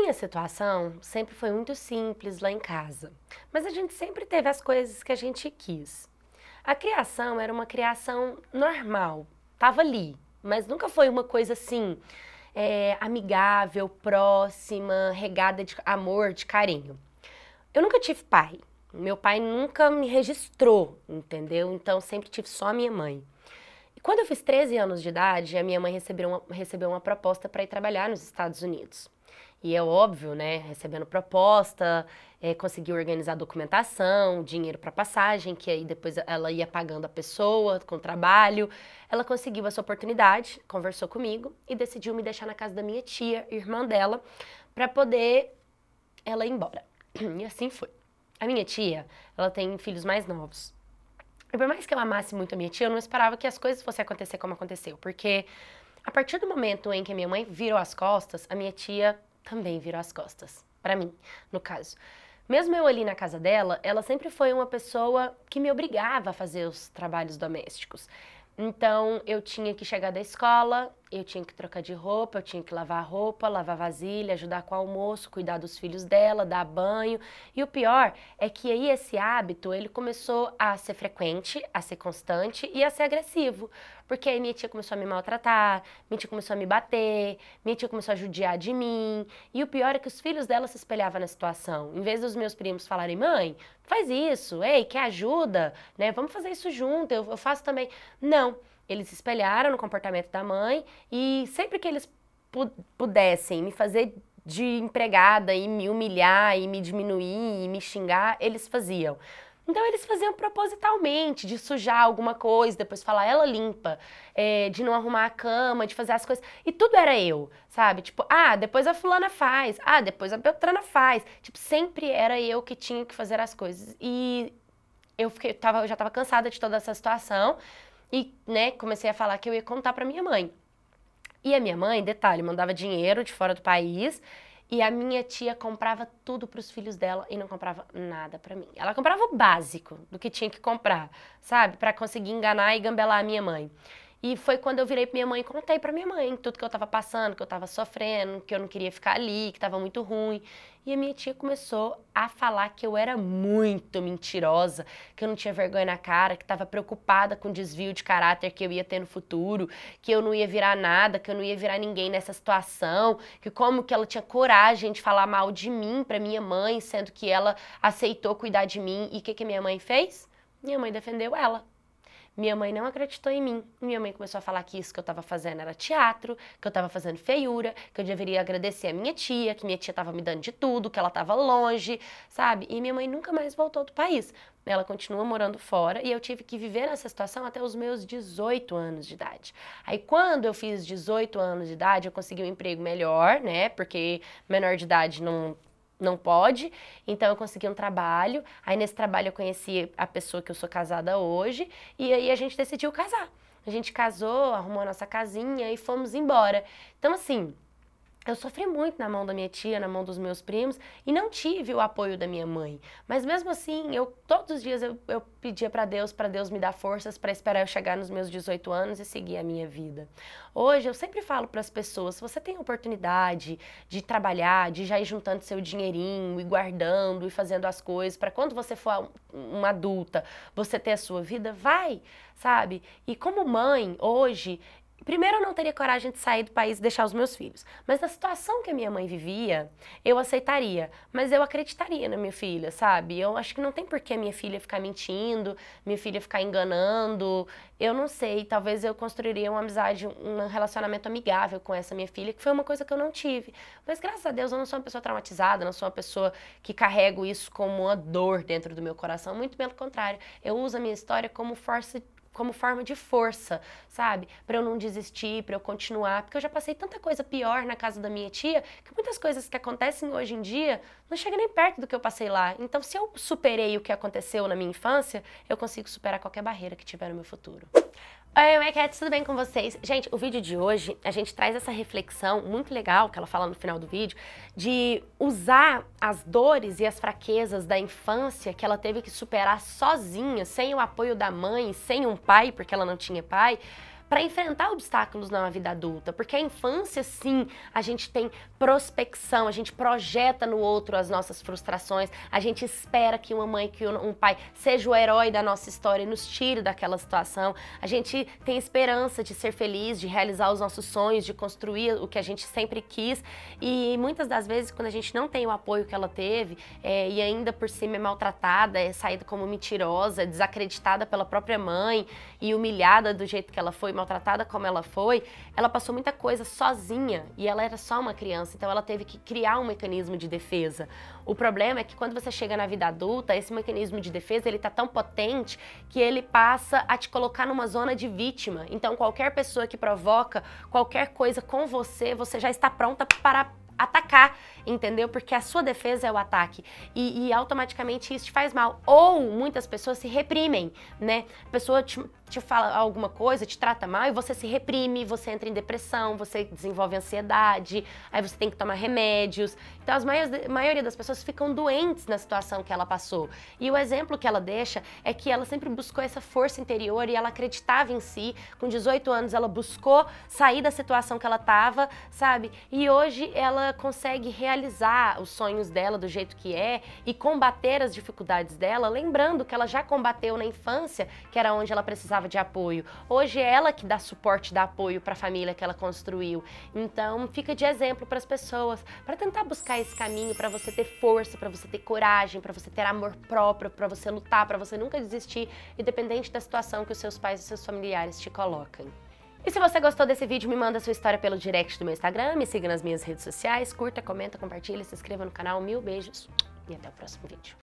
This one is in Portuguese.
minha situação sempre foi muito simples lá em casa, mas a gente sempre teve as coisas que a gente quis. A criação era uma criação normal, estava ali, mas nunca foi uma coisa assim é, amigável, próxima, regada de amor, de carinho. Eu nunca tive pai. Meu pai nunca me registrou, entendeu? Então sempre tive só a minha mãe. E quando eu fiz 13 anos de idade, a minha mãe recebeu uma, recebeu uma proposta para ir trabalhar nos Estados Unidos. E é óbvio, né? Recebendo proposta, é, conseguiu organizar documentação, dinheiro para passagem, que aí depois ela ia pagando a pessoa com trabalho. Ela conseguiu essa oportunidade, conversou comigo e decidiu me deixar na casa da minha tia, irmã dela, para poder ela ir embora. E assim foi. A minha tia, ela tem filhos mais novos. E por mais que eu amasse muito a minha tia, eu não esperava que as coisas fossem acontecer como aconteceu, porque a partir do momento em que a minha mãe virou as costas, a minha tia também virou as costas. para mim, no caso. Mesmo eu ali na casa dela, ela sempre foi uma pessoa que me obrigava a fazer os trabalhos domésticos. Então eu tinha que chegar da escola, eu tinha que trocar de roupa, eu tinha que lavar roupa, lavar vasilha, ajudar com o almoço, cuidar dos filhos dela, dar banho. E o pior é que aí esse hábito, ele começou a ser frequente, a ser constante e a ser agressivo. Porque aí minha tia começou a me maltratar, minha tia começou a me bater, minha tia começou a judiar de mim. E o pior é que os filhos dela se espelhavam na situação. Em vez dos meus primos falarem, mãe, faz isso, ei, quer ajuda, né? Vamos fazer isso junto, eu, eu faço também. Não. Eles se espelharam no comportamento da mãe e sempre que eles pu pudessem me fazer de empregada e me humilhar e me diminuir e me xingar, eles faziam. Então eles faziam propositalmente, de sujar alguma coisa, depois falar ela limpa, é, de não arrumar a cama, de fazer as coisas. E tudo era eu, sabe? Tipo, ah, depois a fulana faz, ah, depois a Beltrana faz. Tipo, sempre era eu que tinha que fazer as coisas. E eu, fiquei, eu tava, eu já tava cansada de toda essa situação. E, né, comecei a falar que eu ia contar para minha mãe. E a minha mãe, detalhe, mandava dinheiro de fora do país e a minha tia comprava tudo para os filhos dela e não comprava nada para mim. Ela comprava o básico do que tinha que comprar, sabe? Para conseguir enganar e gambelar a minha mãe. E foi quando eu virei pra minha mãe e contei pra minha mãe tudo que eu tava passando, que eu tava sofrendo, que eu não queria ficar ali, que tava muito ruim. E a minha tia começou a falar que eu era muito mentirosa, que eu não tinha vergonha na cara, que tava preocupada com o desvio de caráter que eu ia ter no futuro, que eu não ia virar nada, que eu não ia virar ninguém nessa situação, que como que ela tinha coragem de falar mal de mim pra minha mãe, sendo que ela aceitou cuidar de mim. E o que, que minha mãe fez? Minha mãe defendeu ela. Minha mãe não acreditou em mim. Minha mãe começou a falar que isso que eu estava fazendo era teatro, que eu estava fazendo feiura, que eu deveria agradecer a minha tia, que minha tia estava me dando de tudo, que ela estava longe, sabe? E minha mãe nunca mais voltou do país. Ela continua morando fora e eu tive que viver nessa situação até os meus 18 anos de idade. Aí quando eu fiz 18 anos de idade, eu consegui um emprego melhor, né? Porque menor de idade não não pode. Então eu consegui um trabalho. Aí nesse trabalho eu conheci a pessoa que eu sou casada hoje e aí a gente decidiu casar. A gente casou, arrumou a nossa casinha e fomos embora. Então assim, eu sofri muito na mão da minha tia, na mão dos meus primos, e não tive o apoio da minha mãe. Mas mesmo assim, eu todos os dias eu, eu pedia para Deus, para Deus me dar forças para esperar eu chegar nos meus 18 anos e seguir a minha vida. Hoje eu sempre falo para as pessoas, se você tem oportunidade de trabalhar, de já ir juntando seu dinheirinho e guardando e fazendo as coisas para quando você for uma adulta, você ter a sua vida, vai, sabe? E como mãe, hoje Primeiro, eu não teria coragem de sair do país e deixar os meus filhos. Mas na situação que a minha mãe vivia, eu aceitaria. Mas eu acreditaria na minha filha, sabe? Eu acho que não tem por que minha filha ficar mentindo, minha filha ficar enganando. Eu não sei. Talvez eu construiria uma amizade, um relacionamento amigável com essa minha filha, que foi uma coisa que eu não tive. Mas graças a Deus, eu não sou uma pessoa traumatizada, não sou uma pessoa que carrego isso como uma dor dentro do meu coração. Muito pelo contrário. Eu uso a minha história como força como forma de força, sabe? Para eu não desistir, para eu continuar, porque eu já passei tanta coisa pior na casa da minha tia, que muitas coisas que acontecem hoje em dia não chegam nem perto do que eu passei lá. Então, se eu superei o que aconteceu na minha infância, eu consigo superar qualquer barreira que tiver no meu futuro. Oi, Mequetes, tudo bem com vocês? Gente, o vídeo de hoje, a gente traz essa reflexão muito legal que ela fala no final do vídeo, de usar as dores e as fraquezas da infância que ela teve que superar sozinha, sem o apoio da mãe, sem um pai, porque ela não tinha pai, para enfrentar obstáculos na vida adulta, porque a infância, sim, a gente tem prospecção, a gente projeta no outro as nossas frustrações, a gente espera que uma mãe, que um pai seja o herói da nossa história e nos tire daquela situação, a gente tem esperança de ser feliz, de realizar os nossos sonhos, de construir o que a gente sempre quis, e muitas das vezes, quando a gente não tem o apoio que ela teve, é, e ainda por cima é maltratada, é saída como mentirosa, desacreditada pela própria mãe e humilhada do jeito que ela foi maltratada como ela foi, ela passou muita coisa sozinha e ela era só uma criança, então ela teve que criar um mecanismo de defesa. O problema é que quando você chega na vida adulta, esse mecanismo de defesa ele tá tão potente que ele passa a te colocar numa zona de vítima. Então qualquer pessoa que provoca qualquer coisa com você, você já está pronta para atacar, entendeu? Porque a sua defesa é o ataque e, e, automaticamente isso te faz mal. Ou muitas pessoas se reprimem, né? A pessoa te, te fala alguma coisa, te trata mal e você se reprime, você entra em depressão, você desenvolve ansiedade, aí você tem que tomar remédios. Então, a maioria das pessoas ficam doentes na situação que ela passou. E o exemplo que ela deixa é que ela sempre buscou essa força interior e ela acreditava em si. Com 18 anos, ela buscou sair da situação que ela estava, sabe? E hoje ela consegue realizar os sonhos dela do jeito que é e combater as dificuldades dela, lembrando que ela já combateu na infância, que era onde ela precisava precisava de apoio. Hoje é ela que dá suporte, dá apoio para a família que ela construiu. Então, fica de exemplo para as pessoas, para tentar buscar esse caminho, para você ter força, para você ter coragem, para você ter amor próprio, para você lutar, para você nunca desistir, independente da situação que os seus pais e seus familiares te colocam. E se você gostou desse vídeo, me manda sua história pelo direct do meu Instagram, me siga nas minhas redes sociais, curta, comenta, compartilha, se inscreva no canal. Mil beijos e até o próximo vídeo.